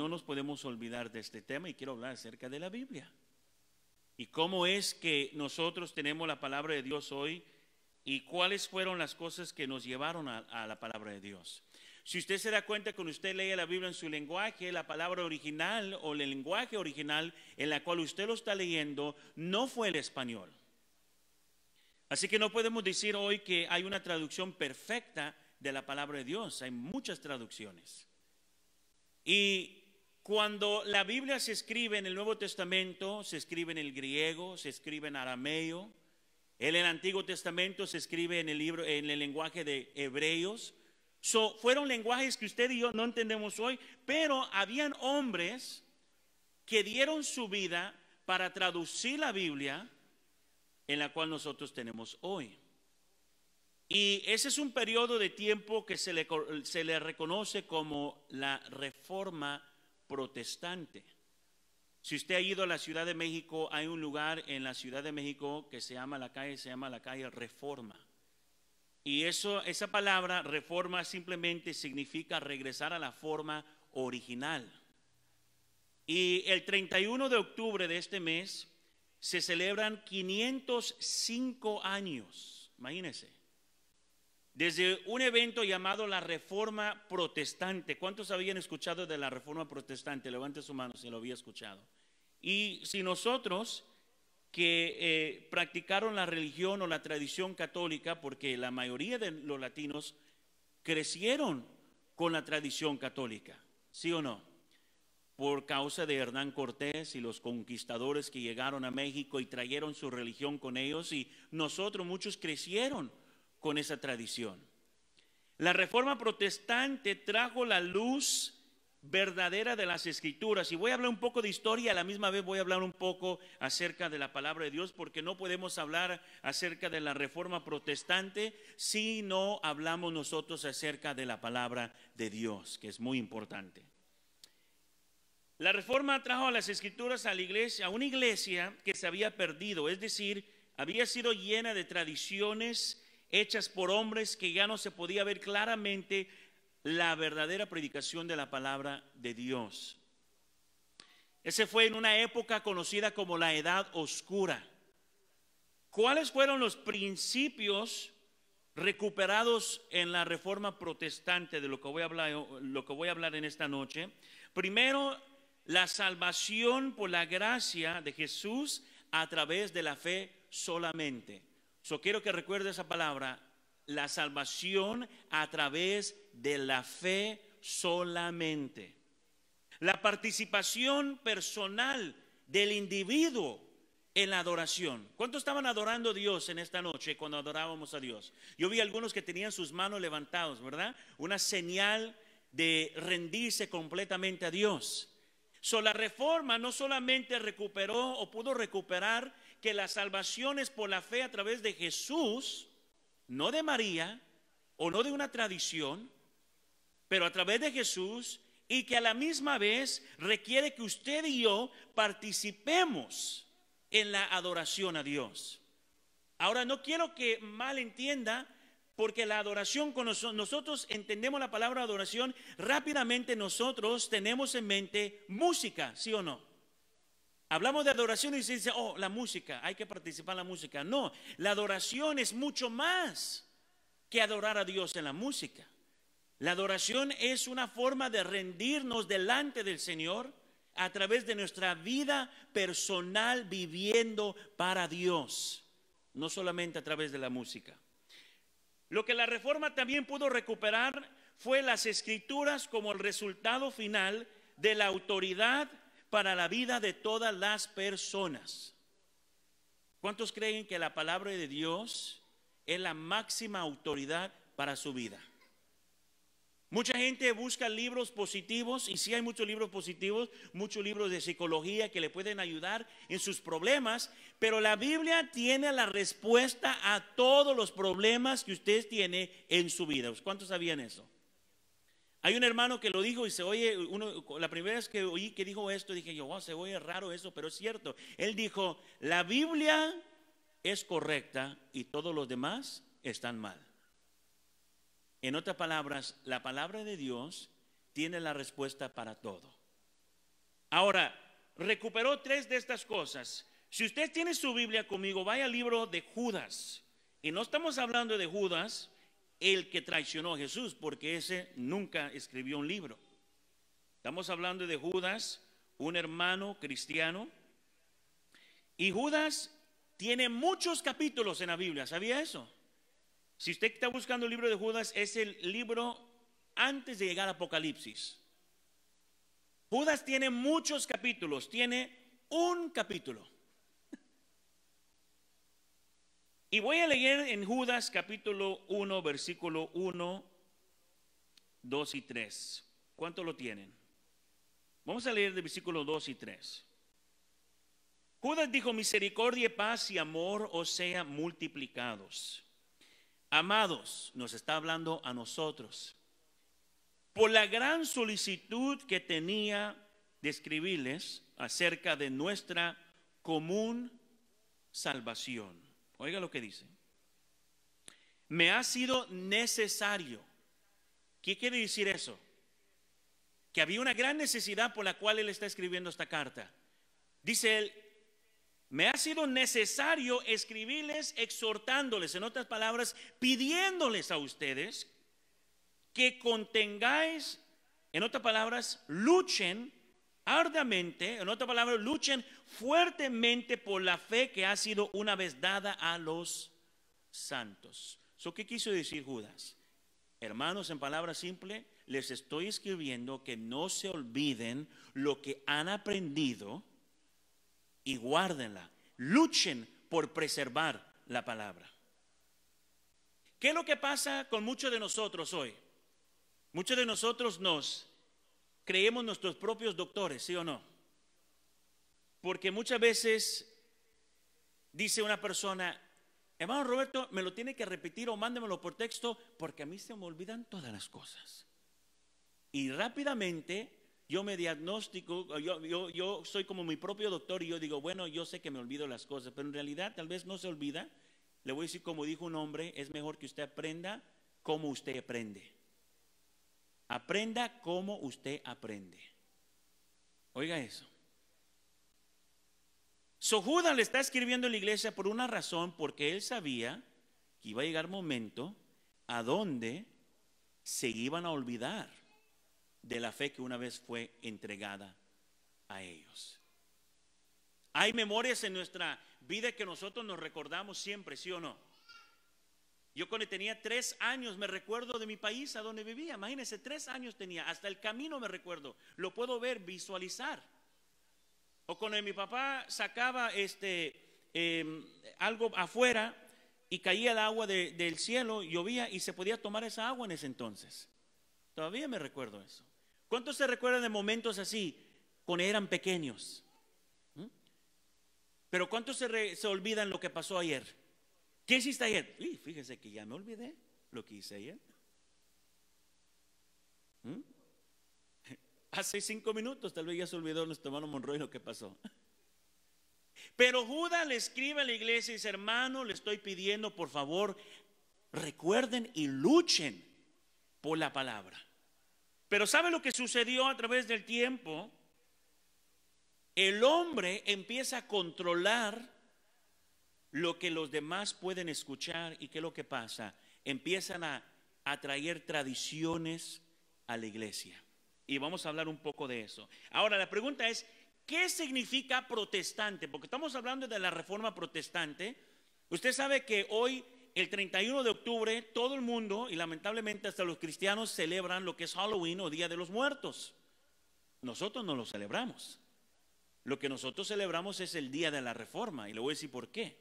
no nos podemos olvidar de este tema y quiero hablar acerca de la Biblia. Y cómo es que nosotros tenemos la palabra de Dios hoy y cuáles fueron las cosas que nos llevaron a, la palabra de Dios. Si usted se da cuenta cuando usted lee la Biblia en su lenguaje, la palabra original o el lenguaje original en la cual usted lo está leyendo no fue el español. Así que no podemos decir hoy que hay una traducción perfecta de la palabra de Dios. Hay muchas traducciones. Y cuando la Biblia se escribe en el Nuevo Testamento, se escribe en el griego, se escribe en arameo. En el Antiguo Testamento se escribe en el libro en el lenguaje de hebreos. fueron lenguajes que usted y yo no entendemos hoy, pero habían hombres que dieron su vida para traducir la Biblia en la cual nosotros tenemos hoy. Y ese es un periodo de tiempo que se le, se le reconoce como la reforma protestante. Si usted ha ido a la Ciudad de México, hay un lugar en la Ciudad de México que se llama la calle, se llama la calle Reforma. Y eso, esa palabra reforma simplemente significa regresar a la forma original. Y el 31 de octubre de este mes se celebran 505 años, imagínense, desde un evento llamado la Reforma Protestante. ¿Cuántos habían escuchado de la Reforma Protestante? Levante su mano si lo había escuchado. Y si nosotros que eh, practicaron la religión o la tradición católica, porque la mayoría de los latinos crecieron con la tradición católica, ¿sí o no? Por causa de Hernán Cortés y los conquistadores que llegaron a México y trajeron su religión con ellos, y nosotros muchos crecieron con esa tradición. La reforma protestante trajo la luz verdadera de las escrituras. Y voy a hablar un poco de historia, a la misma vez voy a hablar un poco acerca de la palabra de Dios, porque no podemos hablar acerca de la reforma protestante si no hablamos nosotros acerca de la palabra de Dios, que es muy importante. La reforma trajo a las escrituras a la iglesia, a una iglesia que se había perdido, es decir, había sido llena de tradiciones hechas por hombres que ya no se podía ver claramente la verdadera predicación de la palabra de Dios. Ese fue en una época conocida como la Edad Oscura. ¿Cuáles fueron los principios recuperados en la Reforma Protestante de lo que voy a hablar, lo que voy a hablar en esta noche? Primero, la salvación por la gracia de Jesús a través de la fe solamente. So quiero que recuerde esa palabra, la salvación a través de la fe solamente. La participación personal del individuo en la adoración. ¿Cuántos estaban adorando a Dios en esta noche cuando adorábamos a Dios? Yo vi algunos que tenían sus manos levantadas, ¿verdad? Una señal de rendirse completamente a Dios. So, la reforma no solamente recuperó o pudo recuperar que la salvación es por la fe a través de Jesús, no de María o no de una tradición, pero a través de Jesús y que a la misma vez requiere que usted y yo participemos en la adoración a Dios. Ahora, no quiero que mal entienda, porque la adoración, con nosotros entendemos la palabra adoración, rápidamente nosotros tenemos en mente música, ¿sí o no? Hablamos de adoración y se dice, oh, la música, hay que participar en la música. No, la adoración es mucho más que adorar a Dios en la música. La adoración es una forma de rendirnos delante del Señor a través de nuestra vida personal viviendo para Dios, no solamente a través de la música. Lo que la reforma también pudo recuperar fue las escrituras como el resultado final de la autoridad para la vida de todas las personas. ¿Cuántos creen que la palabra de Dios es la máxima autoridad para su vida? Mucha gente busca libros positivos y sí hay muchos libros positivos, muchos libros de psicología que le pueden ayudar en sus problemas, pero la Biblia tiene la respuesta a todos los problemas que usted tiene en su vida. ¿Cuántos sabían eso? Hay un hermano que lo dijo y se oye, uno, la primera vez que oí que dijo esto, dije yo, se oye raro eso, pero es cierto. Él dijo, la Biblia es correcta y todos los demás están mal. En otras palabras, la palabra de Dios tiene la respuesta para todo. Ahora, recuperó tres de estas cosas. Si usted tiene su Biblia conmigo, vaya al libro de Judas. Y no estamos hablando de Judas, el que traicionó a Jesús, porque ese nunca escribió un libro. Estamos hablando de Judas, un hermano cristiano. Y Judas tiene muchos capítulos en la Biblia, ¿sabía eso? Si usted está buscando el libro de Judas, es el libro antes de llegar a Apocalipsis. Judas tiene muchos capítulos, tiene un capítulo. Y voy a leer en Judas capítulo 1, versículo 1, 2 y 3. ¿Cuánto lo tienen? Vamos a leer de versículo 2 y 3. Judas dijo, misericordia, paz y amor os sea multiplicados. Amados, nos está hablando a nosotros. Por la gran solicitud que tenía de escribirles acerca de nuestra común salvación. Oiga lo que dice. Me ha sido necesario. ¿Qué quiere decir eso? Que había una gran necesidad por la cual él está escribiendo esta carta. Dice él, me ha sido necesario escribirles exhortándoles, en otras palabras, pidiéndoles a ustedes que contengáis, en otras palabras, luchen Ardamente en otra palabra luchen fuertemente por la fe que ha sido una vez dada a los santos. ¿So qué quiso decir Judas? Hermanos, en palabra simple les estoy escribiendo que no se olviden lo que han aprendido y guárdenla. Luchen por preservar la palabra. ¿Qué es lo que pasa con muchos de nosotros hoy? Muchos de nosotros nos creemos nuestros propios doctores, ¿sí o no? Porque muchas veces dice una persona, hermano Roberto, me lo tiene que repetir o mándemelo por texto porque a mí se me olvidan todas las cosas. Y rápidamente yo me diagnostico, yo, yo, soy como mi propio doctor y yo digo, bueno, yo sé que me olvido las cosas, pero en realidad tal vez no se olvida. Le voy a decir, como dijo un hombre, es mejor que usted aprenda como usted aprende. Aprenda como usted aprende. Oiga eso. So le está escribiendo a la iglesia por una razón, porque él sabía que iba a llegar momento a donde se iban a olvidar de la fe que una vez fue entregada a ellos. Hay memorias en nuestra vida que nosotros nos recordamos siempre, ¿sí o no? Yo cuando tenía tres años me recuerdo de mi país a donde vivía. Imagínense, tres años tenía. Hasta el camino me recuerdo. Lo puedo ver, visualizar. O cuando mi papá sacaba este, em, algo afuera y caía el agua del cielo, llovía y se podía tomar esa agua en ese entonces. Todavía me recuerdo eso. ¿Cuántos se recuerdan de momentos así cuando eran pequeños? ¿Mm? Pero ¿cuántos se, se olvidan lo que pasó ayer? ¿Qué hiciste ayer? Y fíjese que ya me olvidé lo que hice ayer. ¿Mm? Hace cinco minutos tal vez ya se olvidó nuestro hermano Monroy lo que pasó. Pero Judas le escribe a la iglesia y dice, hermano, le estoy pidiendo, por favor, recuerden y luchen por la palabra. Pero ¿sabe lo que sucedió a través del tiempo? El hombre empieza a controlar lo que los demás pueden escuchar y qué es lo que pasa. Empiezan a atraer tradiciones a la iglesia. Y vamos a hablar un poco de eso. Ahora, la pregunta es, ¿qué significa protestante? Porque estamos hablando de la reforma protestante. Usted sabe que hoy, el 31 de octubre, todo el mundo, y lamentablemente hasta los cristianos, celebran lo que es Halloween o Día de los Muertos. Nosotros no lo celebramos. Lo que nosotros celebramos es el Día de la Reforma. Y le voy a decir por qué.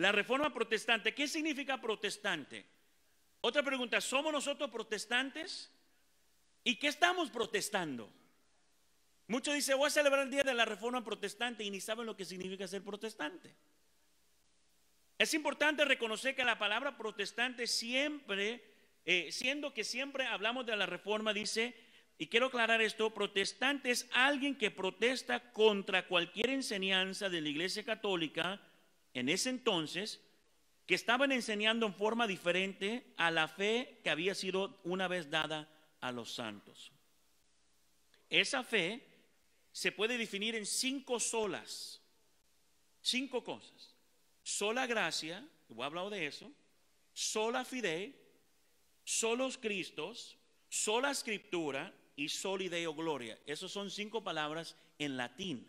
La reforma protestante, ¿qué significa protestante? Otra pregunta, ¿somos nosotros protestantes? ¿Y qué estamos protestando? Muchos dicen, voy a celebrar el día de la reforma protestante y ni saben lo que significa ser protestante. Es importante reconocer que la palabra protestante siempre, eh, siendo que siempre hablamos de la reforma, dice, y quiero aclarar esto, protestante es alguien que protesta contra cualquier enseñanza de la Iglesia Católica en ese entonces que estaban enseñando en forma diferente a la fe que había sido una vez dada a los santos. Esa fe se puede definir en cinco solas, cinco cosas. Sola gracia, voy a de eso, sola fide, solos Cristos, sola escritura y solideo gloria. Esas son cinco palabras en latín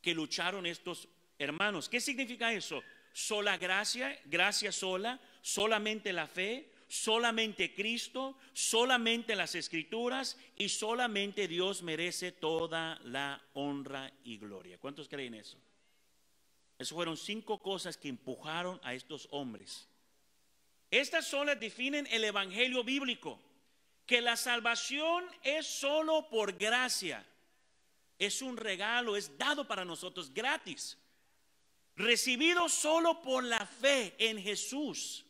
que lucharon estos Hermanos, ¿qué significa eso? Sola gracia, gracia sola, solamente la fe, solamente Cristo, solamente las escrituras y solamente Dios merece toda la honra y gloria. ¿Cuántos creen eso? Esas fueron cinco cosas que empujaron a estos hombres. Estas solas definen el Evangelio bíblico, que la salvación es solo por gracia, es un regalo, es dado para nosotros gratis recibido solo por la fe en Jesús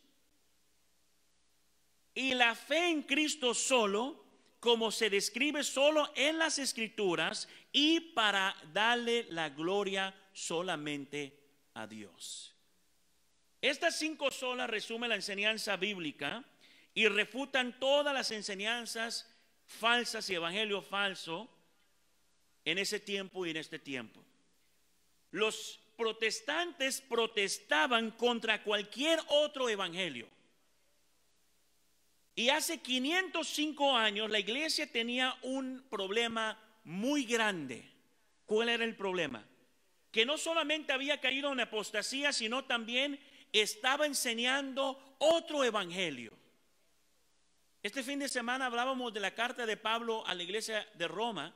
y la fe en Cristo solo, como se describe solo en las escrituras, y para darle la gloria solamente a Dios. Estas cinco solas resumen la enseñanza bíblica y refutan todas las enseñanzas falsas y evangelio falso en ese tiempo y en este tiempo. Los protestantes protestaban contra cualquier otro evangelio. Y hace 505 años la iglesia tenía un problema muy grande. ¿Cuál era el problema? Que no solamente había caído en apostasía, sino también estaba enseñando otro evangelio. Este fin de semana hablábamos de la carta de Pablo a la iglesia de Roma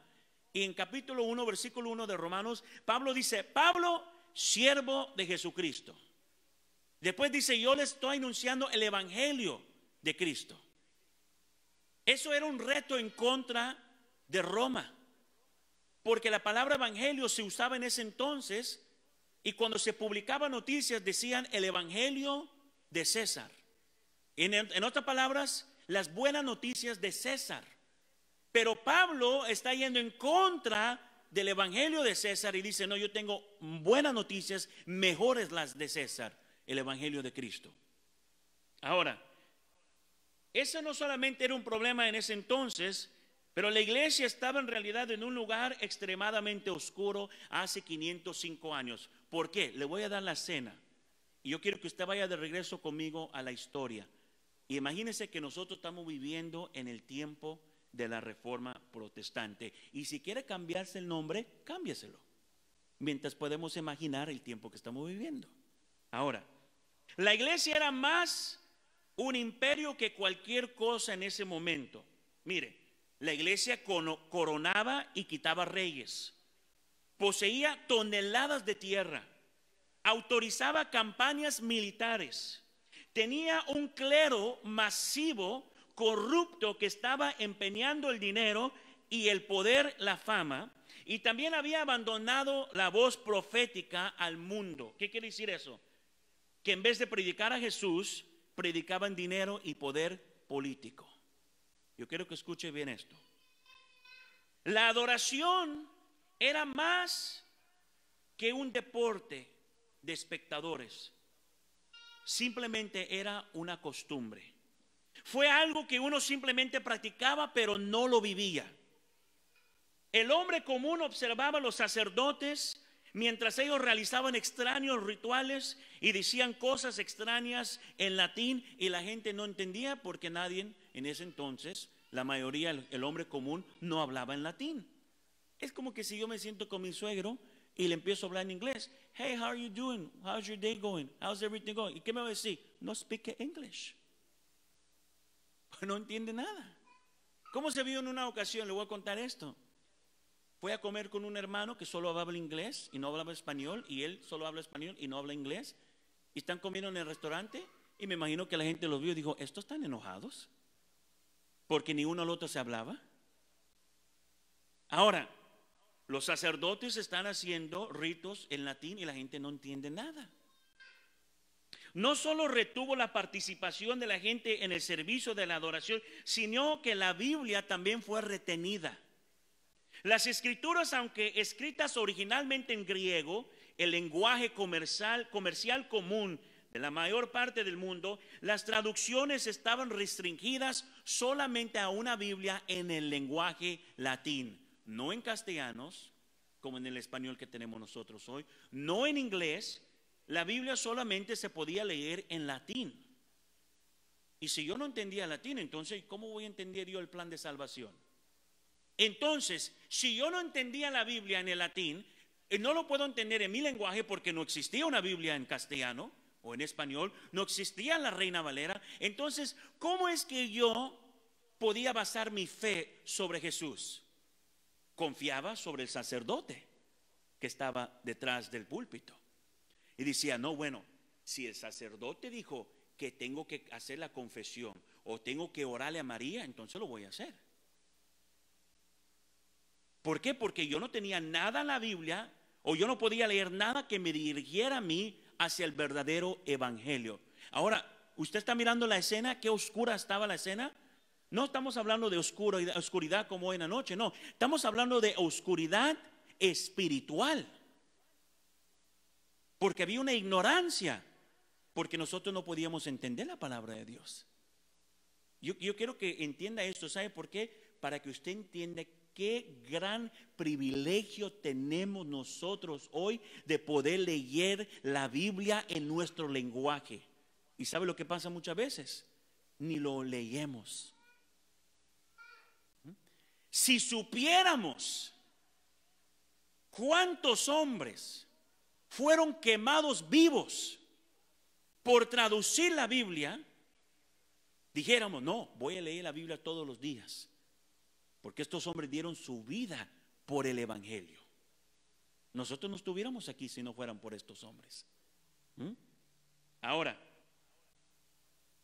y en capítulo 1, versículo 1 de Romanos, Pablo dice, Pablo, siervo de Jesucristo. Después dice, yo le estoy anunciando el Evangelio de Cristo. Eso era un reto en contra de Roma, porque la palabra Evangelio se usaba en ese entonces y cuando se publicaba noticias decían el Evangelio de César. En, en otras palabras, las buenas noticias de César. Pero Pablo está yendo en contra del Evangelio de César y dice, no, yo tengo buenas noticias, mejores las de César, el Evangelio de Cristo. Ahora, eso no solamente era un problema en ese entonces, pero la iglesia estaba en realidad en un lugar extremadamente oscuro hace 505 años. ¿Por qué? Le voy a dar la cena. Y yo quiero que usted vaya de regreso conmigo a la historia. Y imagínese que nosotros estamos viviendo en el tiempo de la reforma protestante. Y si quiere cambiarse el nombre, cámbiaselo. Mientras podemos imaginar el tiempo que estamos viviendo. Ahora, la iglesia era más un imperio que cualquier cosa en ese momento. Mire, la iglesia coronaba y quitaba reyes, poseía toneladas de tierra, autorizaba campañas militares, tenía un clero masivo corrupto que estaba empeñando el dinero y el poder, la fama, y también había abandonado la voz profética al mundo. ¿Qué quiere decir eso? Que en vez de predicar a Jesús, predicaban dinero y poder político. Yo quiero que escuche bien esto. La adoración era más que un deporte de espectadores. Simplemente era una costumbre. Fue algo que uno simplemente practicaba, pero no lo vivía. El hombre común observaba a los sacerdotes mientras ellos realizaban extraños rituales y decían cosas extrañas en latín y la gente no entendía porque nadie en ese entonces, la mayoría, el hombre común, no hablaba en latín. Es como que si yo me siento con mi suegro y le empiezo a hablar en inglés. Hey, how are you doing? How's your day going? How's everything going? ¿Y qué me va a decir? No speak English. no entiende nada. ¿Cómo se vio en una ocasión? Le voy a contar esto. Fue a comer con un hermano que solo hablaba inglés y no hablaba español, y él solo habla español y no habla inglés. Y están comiendo en el restaurante, y me imagino que la gente los vio y dijo: ¿Estos están enojados? Porque ni uno al otro se hablaba. Ahora, los sacerdotes están haciendo ritos en latín y la gente no entiende nada no solo retuvo la participación de la gente en el servicio de la adoración, sino que la Biblia también fue retenida. Las escrituras, aunque escritas originalmente en griego, el lenguaje comercial, comercial común de la mayor parte del mundo, las traducciones estaban restringidas solamente a una Biblia en el lenguaje latín, no en castellanos, como en el español que tenemos nosotros hoy, no en inglés, la Biblia solamente se podía leer en latín. Y si yo no entendía latín, entonces, ¿cómo voy a entender yo el plan de salvación? Entonces, si yo no entendía la Biblia en el latín, eh, no lo puedo entender en mi lenguaje porque no existía una Biblia en castellano o en español, no existía la Reina Valera. Entonces, ¿cómo es que yo podía basar mi fe sobre Jesús? Confiaba sobre el sacerdote que estaba detrás del púlpito. Y decía, no, bueno, si el sacerdote dijo que tengo que hacer la confesión o tengo que orarle a María, entonces lo voy a hacer. ¿Por qué? Porque yo no tenía nada en la Biblia o yo no podía leer nada que me dirigiera a mí hacia el verdadero evangelio. Ahora, usted está mirando la escena, qué oscura estaba la escena. No estamos hablando de oscuridad, oscuridad como en la noche, no. Estamos hablando de oscuridad espiritual porque había una ignorancia, porque nosotros no podíamos entender la palabra de Dios. Yo, quiero que entienda esto, ¿sabe por qué? Para que usted entienda qué gran privilegio tenemos nosotros hoy de poder leer la Biblia en nuestro lenguaje. ¿Y sabe lo que pasa muchas veces? Ni lo leemos. ¿Mm? Si supiéramos cuántos hombres fueron quemados vivos por traducir la Biblia, dijéramos, no, voy a leer la Biblia todos los días, porque estos hombres dieron su vida por el Evangelio. Nosotros no estuviéramos aquí si no fueran por estos hombres. ¿Mm? Ahora,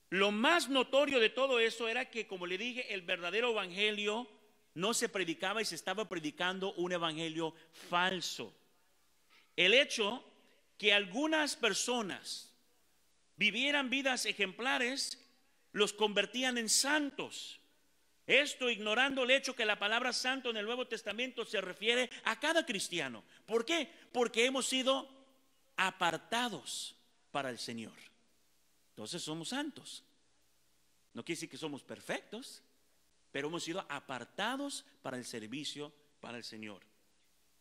lo más notorio de todo eso era que, como le dije, el verdadero Evangelio no se predicaba y se estaba predicando un Evangelio falso el hecho que algunas personas vivieran vidas ejemplares los convertían en santos. Esto ignorando el hecho que la palabra santo en el Nuevo Testamento se refiere a cada cristiano. ¿Por qué? Porque hemos sido apartados para el Señor. Entonces somos santos. No quiere decir que somos perfectos, pero hemos sido apartados para el servicio, para el Señor.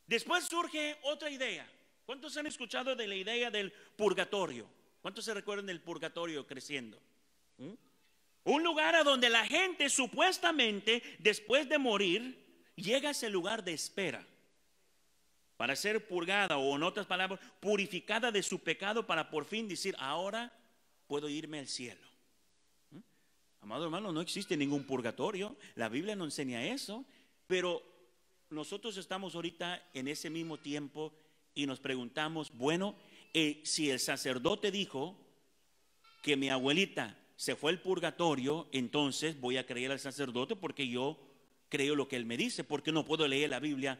Después surge otra idea. ¿Cuántos han escuchado de la idea del purgatorio? ¿Cuántos se recuerdan del purgatorio creciendo? ¿Mm? Un lugar a donde la gente supuestamente, después de morir, llega a ese lugar de espera para ser purgada o en otras palabras, purificada de su pecado para por fin decir, ahora puedo irme al cielo. ¿Mm? Amado hermano, no existe ningún purgatorio, la Biblia no enseña eso, pero nosotros estamos ahorita en ese mismo tiempo y nos preguntamos, bueno, eh, si el sacerdote dijo que mi abuelita se fue al purgatorio, entonces voy a creer al sacerdote porque yo creo lo que él me dice, porque no puedo leer la Biblia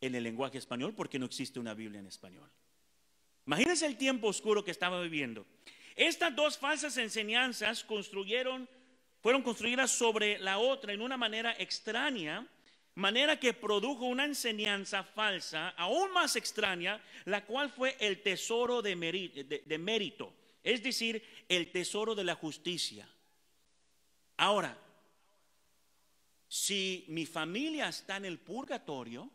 en el lenguaje español porque no existe una Biblia en español. Imagínense el tiempo oscuro que estaba viviendo. Estas dos falsas enseñanzas construyeron, fueron construidas sobre la otra en una manera extraña manera que produjo una enseñanza falsa, aún más extraña, la cual fue el tesoro de, mérito, es decir, el tesoro de la justicia. Ahora, si mi familia está en el purgatorio,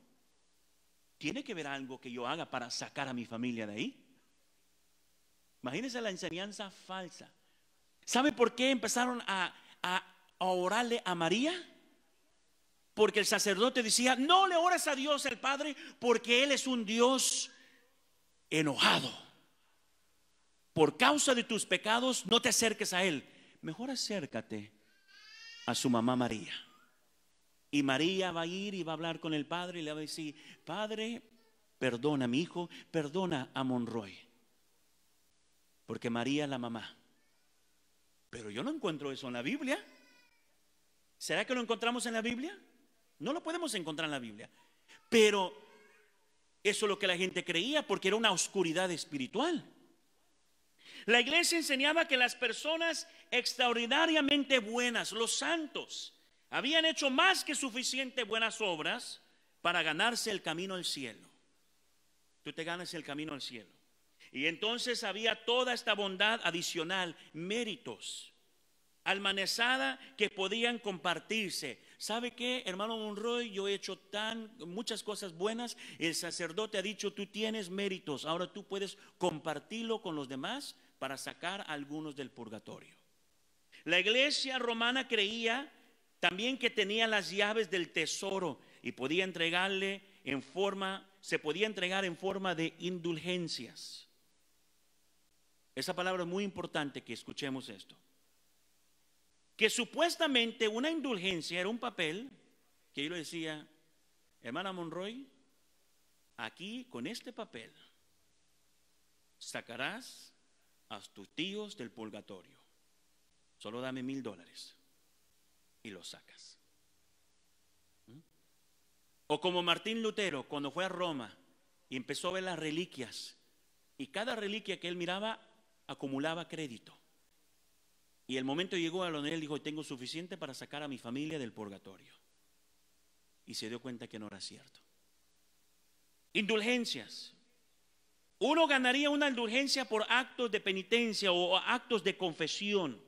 tiene que ver algo que yo haga para sacar a mi familia de ahí. Imagínense la enseñanza falsa. ¿Sabe por qué empezaron a orarle a María? porque el sacerdote decía, no le ores a Dios el Padre porque Él es un Dios enojado. Por causa de tus pecados, no te acerques a Él. Mejor acércate a su mamá María. Y María va a ir y va a hablar con el Padre y le va a decir, Padre, perdona a mi hijo, perdona a Monroy. Porque María la mamá. Pero yo no encuentro eso en la Biblia. ¿Será que lo encontramos en la Biblia? No lo podemos encontrar en la Biblia. Pero eso es lo que la gente creía porque era una oscuridad espiritual. La iglesia enseñaba que las personas extraordinariamente buenas, los santos, habían hecho más que suficiente buenas obras para ganarse el camino al cielo. Tú te ganas el camino al cielo. Y entonces había toda esta bondad adicional, méritos, almanezada que podían compartirse, ¿Sabe qué, hermano Monroy? Yo he hecho tan muchas cosas buenas. El sacerdote ha dicho, tú tienes méritos, ahora tú puedes compartirlo con los demás para sacar a algunos del purgatorio. La iglesia romana creía también que tenía las llaves del tesoro y podía entregarle en forma, se podía entregar en forma de indulgencias. Esa palabra es muy importante que escuchemos esto que supuestamente una indulgencia era un papel que yo le decía, hermana Monroy, aquí con este papel sacarás a tus tíos del purgatorio. Solo dame mil dólares y los sacas. ¿Mm? O como Martín Lutero cuando fue a Roma y empezó a ver las reliquias y cada reliquia que él miraba acumulaba crédito. Y el momento llegó a donde él dijo, tengo suficiente para sacar a mi familia del purgatorio. Y se dio cuenta que no era cierto. Indulgencias. Uno ganaría una indulgencia por actos de penitencia o actos de confesión.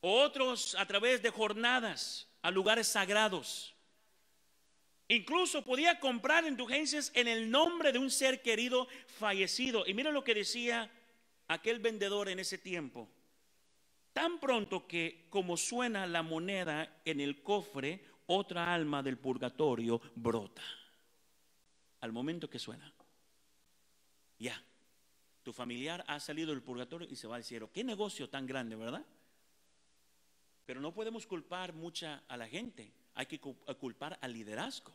Otros a través de jornadas a lugares sagrados. Incluso podía comprar indulgencias en el nombre de un ser querido fallecido. Y mira lo que decía aquel vendedor en ese tiempo. Tan pronto que como suena la moneda en el cofre, otra alma del purgatorio brota. Al momento que suena. Ya. Tu familiar ha salido del purgatorio y se va al cielo. Qué negocio tan grande, ¿verdad? Pero no podemos culpar mucha a la gente. Hay que culpar al liderazgo.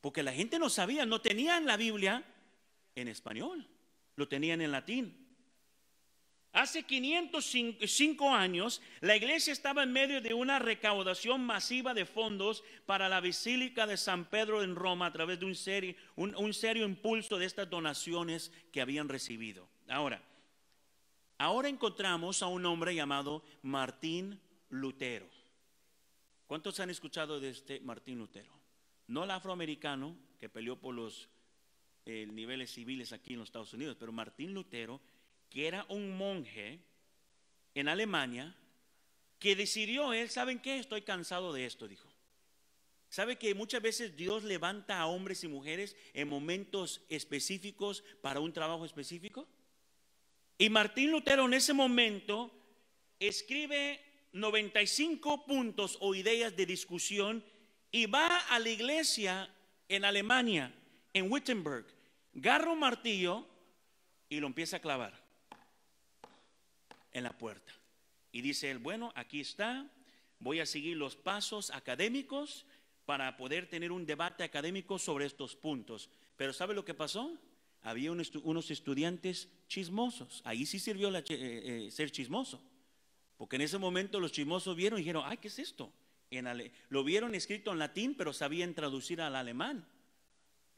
Porque la gente no sabía, no tenían la Biblia en español. Lo tenían en latín. Hace 505 años, la iglesia estaba en medio de una recaudación masiva de fondos para la Basílica de San Pedro en Roma a través de un serio, un, serio impulso de estas donaciones que habían recibido. Ahora, ahora encontramos a un hombre llamado Martín Lutero. ¿Cuántos han escuchado de este Martín Lutero? No el afroamericano que peleó por los eh, niveles civiles aquí en los Estados Unidos, pero Martín Lutero que era un monje en Alemania, que decidió él, ¿saben qué? Estoy cansado de esto, dijo. ¿Sabe que muchas veces Dios levanta a hombres y mujeres en momentos específicos para un trabajo específico? Y Martín Lutero en ese momento escribe 95 puntos o ideas de discusión y va a la iglesia en Alemania, en Wittenberg, garro martillo y lo empieza a clavar en la puerta. Y dice él, bueno, aquí está, voy a seguir los pasos académicos para poder tener un debate académico sobre estos puntos. Pero ¿sabe lo que pasó? Había unos estudiantes chismosos. Ahí sí sirvió eh, eh, ser chismoso. Porque en ese momento los chismosos vieron y dijeron, ay, ¿qué es esto? En lo vieron escrito en latín, pero sabían traducir al alemán.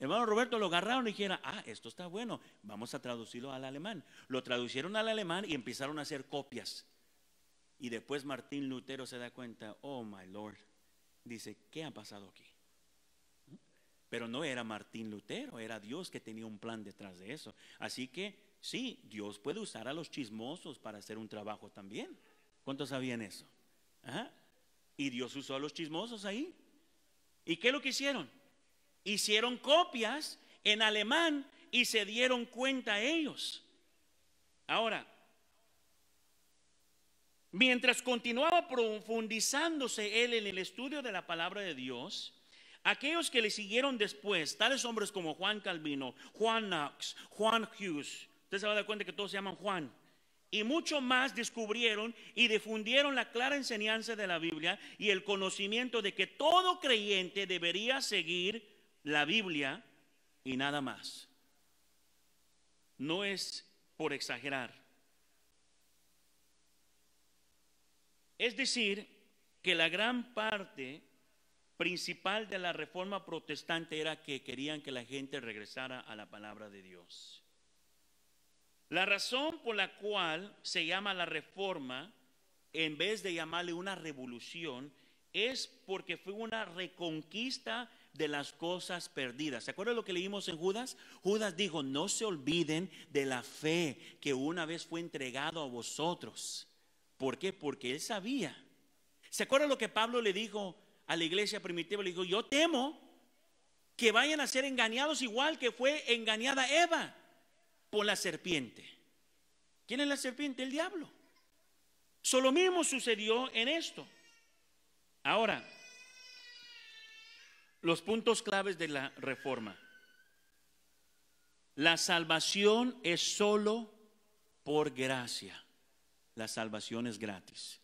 Hermano Roberto lo agarraron y dijeron, ah, esto está bueno, vamos a traducirlo al alemán. Lo traducieron al alemán y empezaron a hacer copias. Y después Martín Lutero se da cuenta, oh my Lord, dice, ¿qué ha pasado aquí? Pero no era Martín Lutero, era Dios que tenía un plan detrás de eso. Así que sí, Dios puede usar a los chismosos para hacer un trabajo también. ¿Cuántos sabían eso? Y Dios usó a los chismosos ahí. ¿Y qué es lo que hicieron? Hicieron copias en alemán y se dieron cuenta ellos. Ahora, mientras continuaba profundizándose él en el estudio de la palabra de Dios, aquellos que le siguieron después, tales hombres como Juan Calvino, Juan Knox, Juan Hughes, usted se va a dar cuenta que todos se llaman Juan, y mucho más descubrieron y difundieron la clara enseñanza de la Biblia y el conocimiento de que todo creyente debería seguir la Biblia y nada más. No es por exagerar. Es decir, que la gran parte principal de la reforma protestante era que querían que la gente regresara a la palabra de Dios. La razón por la cual se llama la reforma, en vez de llamarle una revolución, es porque fue una reconquista de las cosas perdidas. ¿Se acuerdan lo que leímos en Judas? Judas dijo, no se olviden de la fe que una vez fue entregado a vosotros. ¿Por qué? Porque él sabía. ¿Se acuerdan lo que Pablo le dijo a la iglesia primitiva? Le dijo, yo temo que vayan a ser engañados igual que fue engañada Eva por la serpiente. ¿Quién es la serpiente? El diablo. Solo mismo sucedió en esto. Ahora, los puntos claves de la reforma. La salvación es solo por gracia. La salvación es gratis.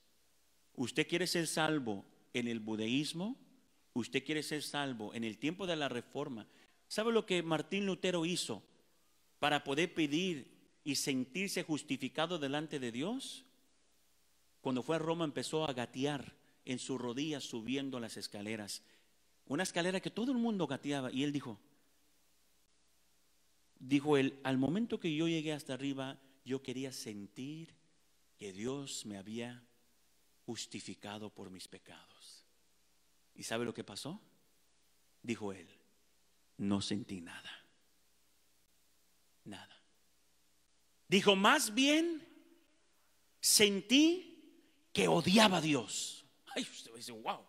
Usted quiere ser salvo en el budismo. usted quiere ser salvo en el tiempo de la reforma. ¿Sabe lo que Martín Lutero hizo para poder pedir y sentirse justificado delante de Dios? Cuando fue a Roma empezó a gatear en sus rodillas subiendo las escaleras una escalera que todo el mundo gateaba y él dijo, dijo él, al momento que yo llegué hasta arriba, yo quería sentir que Dios me había justificado por mis pecados. ¿Y sabe lo que pasó? Dijo él, no sentí nada, nada. Dijo, más bien sentí que odiaba a Dios. Ay, usted dice, wow.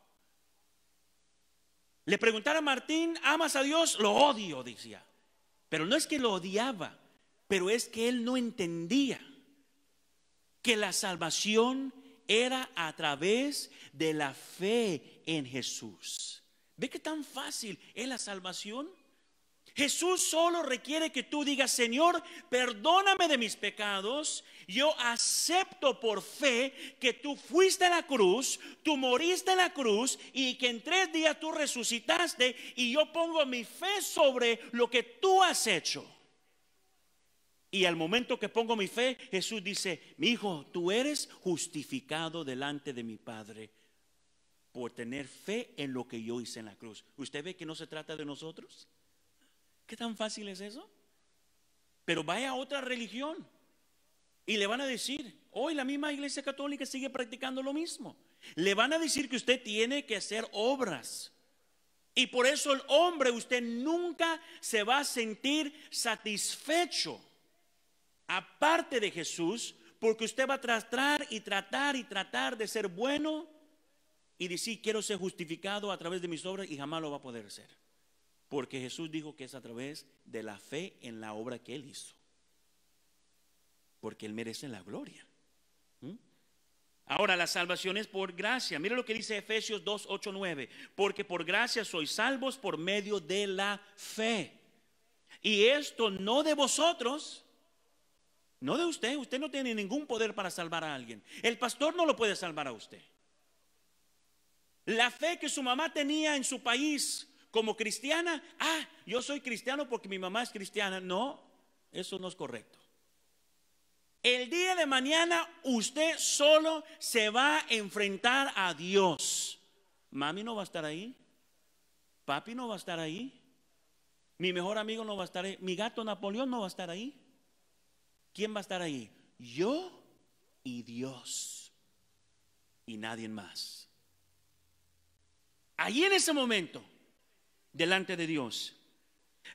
Le preguntara a Martín, ¿amas a Dios? Lo odio, decía. Pero no es que lo odiaba, pero es que él no entendía que la salvación era a través de la fe en Jesús. ¿Ve qué tan fácil es la salvación? Jesús solo requiere que tú digas, Señor, perdóname de mis pecados. Yo acepto por fe que tú fuiste a la cruz, tú moriste en la cruz y que en tres días tú resucitaste y yo pongo mi fe sobre lo que tú has hecho. Y al momento que pongo mi fe, Jesús dice, mi hijo, tú eres justificado delante de mi Padre por tener fe en lo que yo hice en la cruz. ¿Usted ve que no se trata de nosotros? ¿Qué tan fácil es eso? Pero vaya a otra religión y le van a decir, hoy la misma iglesia católica sigue practicando lo mismo. Le van a decir que usted tiene que hacer obras. Y por eso el hombre, usted nunca se va a sentir satisfecho aparte de Jesús, porque usted va a tratar y tratar y tratar de ser bueno y decir, quiero ser justificado a través de mis obras y jamás lo va a poder ser. Porque Jesús dijo que es a través de la fe en la obra que Él hizo. Porque Él merece la gloria. ¿Mm? Ahora, la salvación es por gracia. Mire lo que dice Efesios 2.8.9. 9. Porque por gracia sois salvos por medio de la fe. Y esto no de vosotros, no de usted. Usted no tiene ningún poder para salvar a alguien. El pastor no lo puede salvar a usted. La fe que su mamá tenía en su país como cristiana, ah, yo soy cristiano porque mi mamá es cristiana. No, eso no es correcto. El día de mañana usted solo se va a enfrentar a Dios. Mami no va a estar ahí. Papi no va a estar ahí. Mi mejor amigo no va a estar ahí. Mi gato Napoleón no va a estar ahí. ¿Quién va a estar ahí? Yo y Dios. Y nadie más. Allí en ese momento delante de Dios.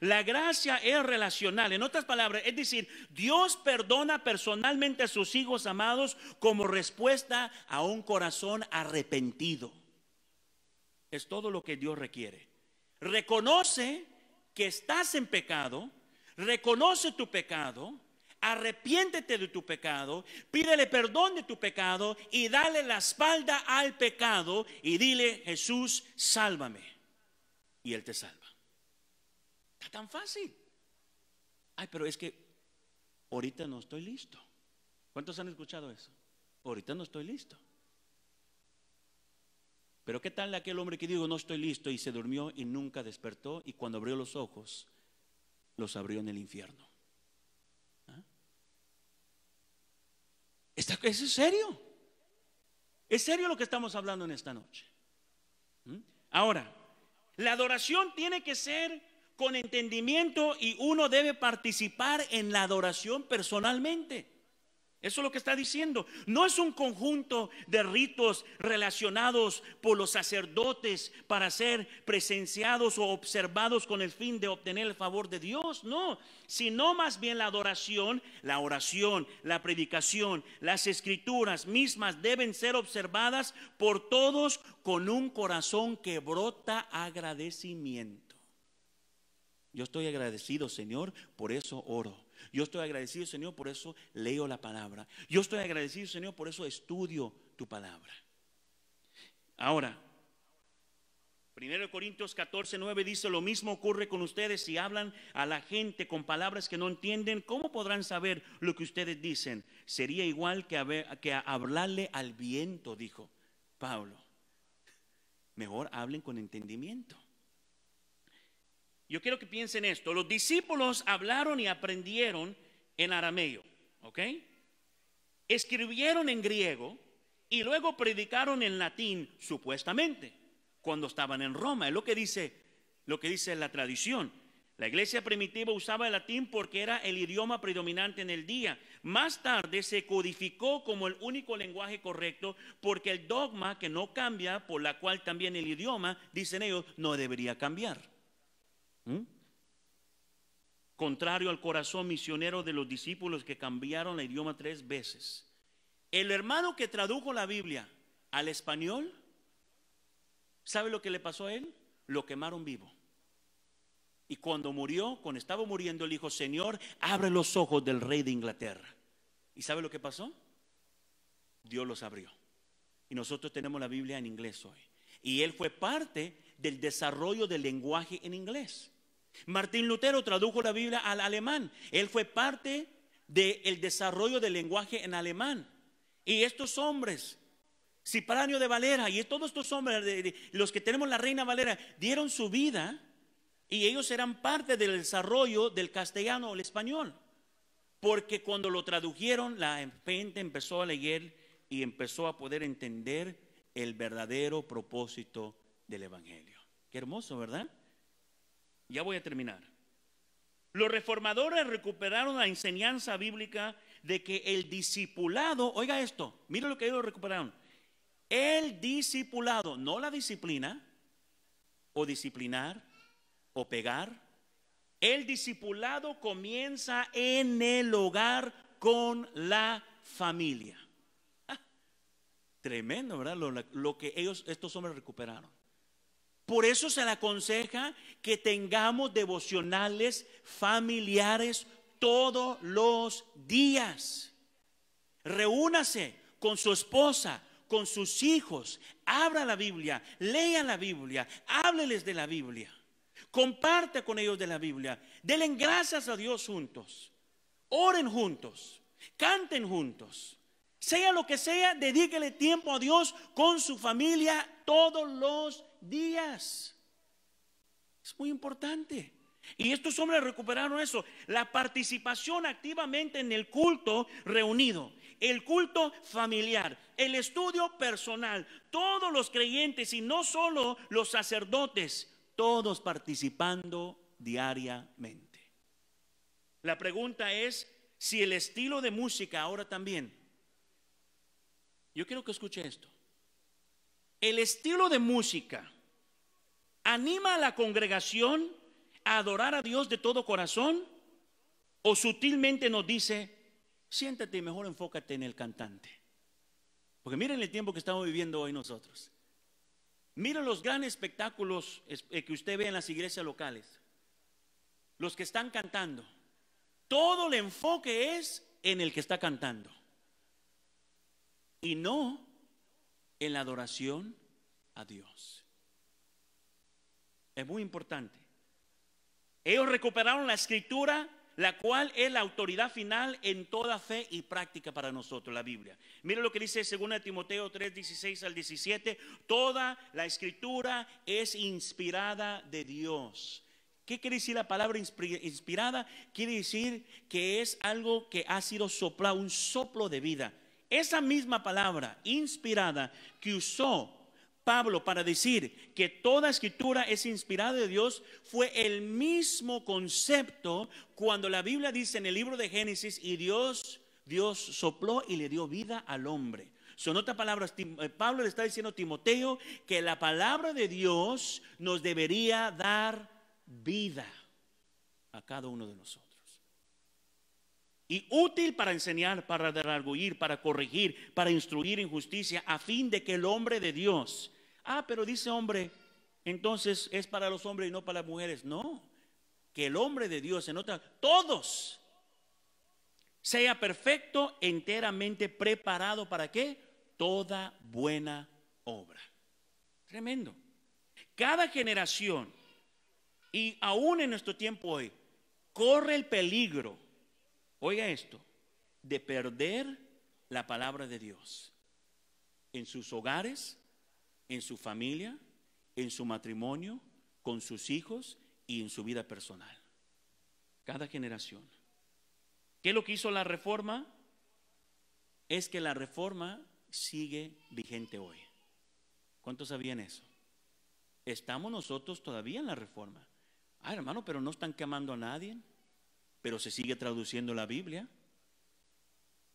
La gracia es relacional. En otras palabras, es decir, Dios perdona personalmente a sus hijos amados como respuesta a un corazón arrepentido. Es todo lo que Dios requiere. Reconoce que estás en pecado, reconoce tu pecado, arrepiéntete de tu pecado, pídele perdón de tu pecado y dale la espalda al pecado y dile, Jesús, sálvame y Él te salva. Está tan fácil. Ay, pero es que ahorita no estoy listo. ¿Cuántos han escuchado eso? Ahorita no estoy listo. Pero ¿qué tal aquel hombre que dijo, no estoy listo y se durmió y nunca despertó y cuando abrió los ojos, los abrió en el infierno? ¿Ah? ¿Eso ¿Es serio? ¿Es serio lo que estamos hablando en esta noche? ¿Mm? Ahora, la adoración tiene que ser con entendimiento y uno debe participar en la adoración personalmente. Eso es lo que está diciendo. No es un conjunto de ritos relacionados por los sacerdotes para ser presenciados o observados con el fin de obtener el favor de Dios, no, sino más bien la adoración, la oración, la predicación, las escrituras mismas deben ser observadas por todos con un corazón que brota agradecimiento. Yo estoy agradecido, Señor, por eso oro yo estoy agradecido, Señor, por eso leo la palabra. Yo estoy agradecido, Señor, por eso estudio tu palabra. Ahora, 1 Corintios 14, 9 dice, lo mismo ocurre con ustedes si hablan a la gente con palabras que no entienden, ¿cómo podrán saber lo que ustedes dicen? Sería igual que, que hablarle al viento, dijo Pablo. Mejor hablen con entendimiento. Yo quiero que piensen esto. Los discípulos hablaron y aprendieron en arameo, ¿ok? Escribieron en griego y luego predicaron en latín, supuestamente, cuando estaban en Roma. Es lo que dice, lo que dice la tradición. La iglesia primitiva usaba el latín porque era el idioma predominante en el día. Más tarde se codificó como el único lenguaje correcto porque el dogma que no cambia, por la cual también el idioma, dicen ellos, no debería cambiar. ¿Mm? Contrario al corazón misionero de los discípulos que cambiaron el idioma tres veces. El hermano que tradujo la Biblia al español, ¿sabe lo que le pasó a él? Lo quemaron vivo. Y cuando murió, cuando estaba muriendo, el dijo, Señor, abre los ojos del rey de Inglaterra. ¿Y sabe lo que pasó? Dios los abrió. Y nosotros tenemos la Biblia en inglés hoy. Y él fue parte del desarrollo del lenguaje en inglés. Martín Lutero tradujo la Biblia al alemán. Él fue parte del desarrollo del lenguaje en alemán. Y estos hombres, Cipriano de Valera y todos estos hombres, los que tenemos la Reina Valera, dieron su vida y ellos eran parte del desarrollo del castellano o el español. Porque cuando lo tradujeron, la gente empezó a leer y empezó a poder entender el verdadero propósito del Evangelio. Qué hermoso, ¿verdad? Ya voy a terminar. Los reformadores recuperaron la enseñanza bíblica de que el discipulado, oiga esto, mira lo que ellos recuperaron. El discipulado, no la disciplina, o disciplinar, o pegar. El discipulado comienza en el hogar con la familia. Ah, tremendo, ¿verdad? lo que ellos, estos hombres recuperaron. Por eso se le aconseja que tengamos devocionales familiares todos los días. Reúnase con su esposa, con sus hijos, abra la Biblia, lea la Biblia, hábleles de la Biblia, comparte con ellos de la Biblia, denle gracias a Dios juntos, oren juntos, canten juntos. Sea lo que sea, dedíquele tiempo a Dios con su familia todos los días días. Es muy importante. Y estos hombres recuperaron eso, la participación activamente en el culto reunido, el culto familiar, el estudio personal. Todos los creyentes y no solo los sacerdotes, todos participando diariamente. La pregunta es si el estilo de música ahora también. Yo quiero que escuche esto el estilo de música anima a la congregación a adorar a Dios de todo corazón o sutilmente nos dice, siéntate y mejor enfócate en el cantante. Porque miren el tiempo que estamos viviendo hoy nosotros. Miren los grandes espectáculos eh, que usted ve en las iglesias locales. Los que están cantando. Todo el enfoque es en el que está cantando. Y no en la adoración a Dios. Es muy importante. Ellos recuperaron la escritura, la cual es la autoridad final en toda fe y práctica para nosotros, la Biblia. Mira lo que dice 2 Timoteo 3, 16 al 17. Toda la escritura es inspirada de Dios. ¿Qué quiere decir la palabra inspirada? Quiere decir que es algo que ha sido soplado, un soplo de vida. Esa misma palabra inspirada que usó Pablo para decir que toda escritura es inspirada de Dios fue el mismo concepto cuando la Biblia dice en el libro de Génesis y Dios Dios sopló y le dio vida al hombre. Son otras palabras, eh, Pablo le está diciendo a Timoteo que la palabra de Dios nos debería dar vida a cada uno de nosotros y útil para enseñar, para redarguir, para corregir, para instruir en justicia, a fin de que el hombre de Dios. Ah, pero dice hombre, entonces es para los hombres y no para las mujeres. No, que el hombre de Dios, en otra, todos, sea perfecto, enteramente preparado para qué? Toda buena obra. Tremendo. Cada generación, y aún en nuestro tiempo hoy, corre el peligro oiga esto, de perder la palabra de Dios en sus hogares, en su familia, en su matrimonio, con sus hijos y en su vida personal. Cada generación. ¿Qué es lo que hizo la reforma? Es que la reforma sigue vigente hoy. ¿Cuántos sabían eso? Estamos nosotros todavía en la reforma. Ah, hermano, pero no están quemando a nadie pero se sigue traduciendo la Biblia.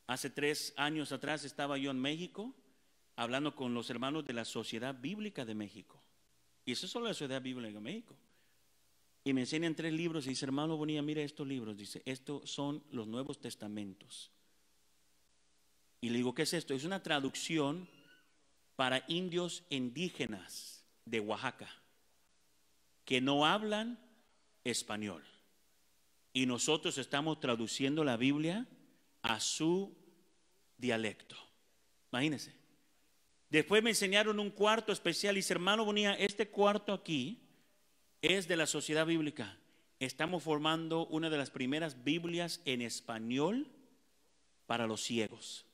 Hace tres años atrás estaba yo en México hablando con los hermanos de la Sociedad Bíblica de México. Y eso es solo la Sociedad Bíblica de México. Y me enseñan tres libros y dice, hermano Bonilla, mira estos libros. Dice, estos son los Nuevos Testamentos. Y le digo, ¿qué es esto? Es una traducción para indios indígenas de Oaxaca que no hablan español y nosotros estamos traduciendo la Biblia a su dialecto. Imagínense. Después me enseñaron un cuarto especial y dice, hermano Bonía, este cuarto aquí es de la sociedad bíblica. Estamos formando una de las primeras Biblias en español para los ciegos.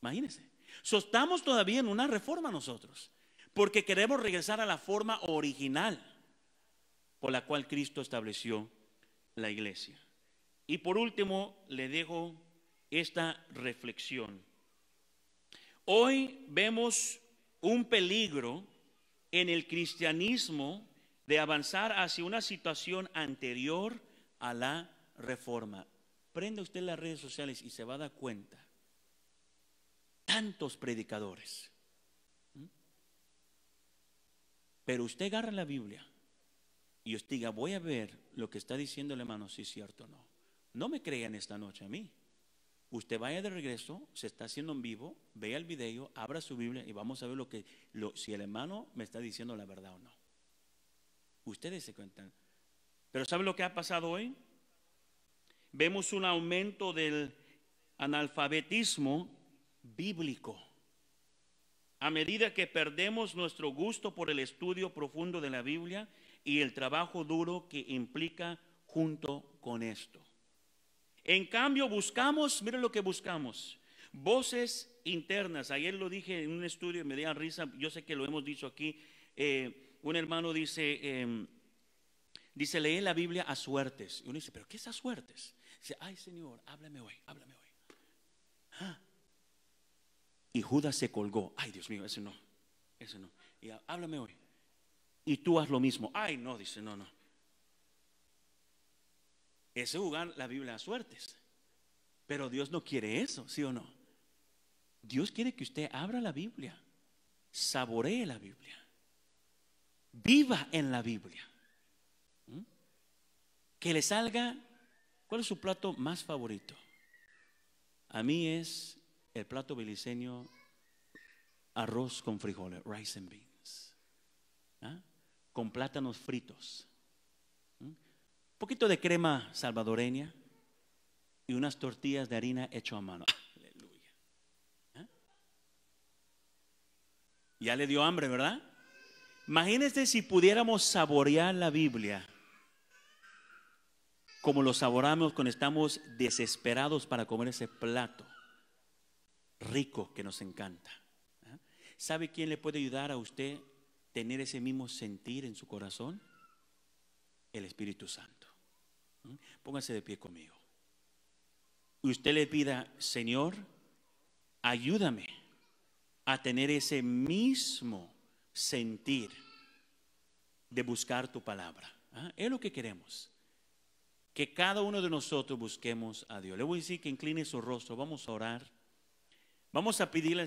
Imagínense. Sostamos todavía en una reforma nosotros, porque queremos regresar a la forma original por la cual Cristo estableció la iglesia. Y por último, le dejo esta reflexión. Hoy vemos un peligro en el cristianismo de avanzar hacia una situación anterior a la reforma. Prende usted las redes sociales y se va a dar cuenta. Tantos predicadores. ¿Mm? Pero usted agarra la Biblia y os diga, voy a ver lo que está diciendo el hermano, si es cierto o no. No me crean esta noche a mí. Usted vaya de regreso, se está haciendo en vivo, vea el video, abra su Biblia y vamos a ver lo que, si el hermano me está diciendo la verdad o no. Ustedes se cuentan. Pero ¿sabe lo que ha pasado hoy? Vemos un aumento del analfabetismo bíblico. A medida que perdemos nuestro gusto por el estudio profundo de la Biblia, y el trabajo duro que implica junto con esto. En cambio, buscamos, miren lo que buscamos, voces internas. Ayer lo dije en un estudio y me dieron risa, yo sé que lo hemos dicho aquí. Eh, un hermano dice, em, dice, lee la Biblia a suertes. Y uno dice, ¿pero qué es a suertes? Dice, ay Señor, háblame hoy, háblame hoy. Ah. Y Judas se colgó. Ay Dios mío, ese no, ese no. Y háblame hoy y tú haz lo mismo. Ay, no, dice, no, no. Ese lugar. la Biblia a suertes. Pero Dios no quiere eso, ¿sí o no? Dios quiere que usted abra la Biblia, saboree la Biblia, viva en la Biblia. ¿Mm? Que le salga, ¿cuál es su plato más favorito? A mí es el plato beliceño arroz con frijoles, rice and beans. ¿Ah? con plátanos fritos, un poquito de crema salvadoreña y unas tortillas de harina hecho a mano. Aleluya. ¿eh? Ya le dio hambre, ¿verdad? Imagínense si pudiéramos saborear la Biblia como lo saboramos cuando estamos desesperados para comer ese plato rico que nos encanta. ¿eh? ¿Sabe quién le puede ayudar a usted tener ese mismo sentir en su corazón? El Espíritu Santo. ¿Mm? Póngase de pie conmigo. Y usted le pida, Señor, ayúdame a tener ese mismo sentir de buscar tu palabra. ¿Ah? Es lo que queremos. Que cada uno de nosotros busquemos a Dios. Le voy a decir que incline su rostro. Vamos a orar. Vamos a pedirle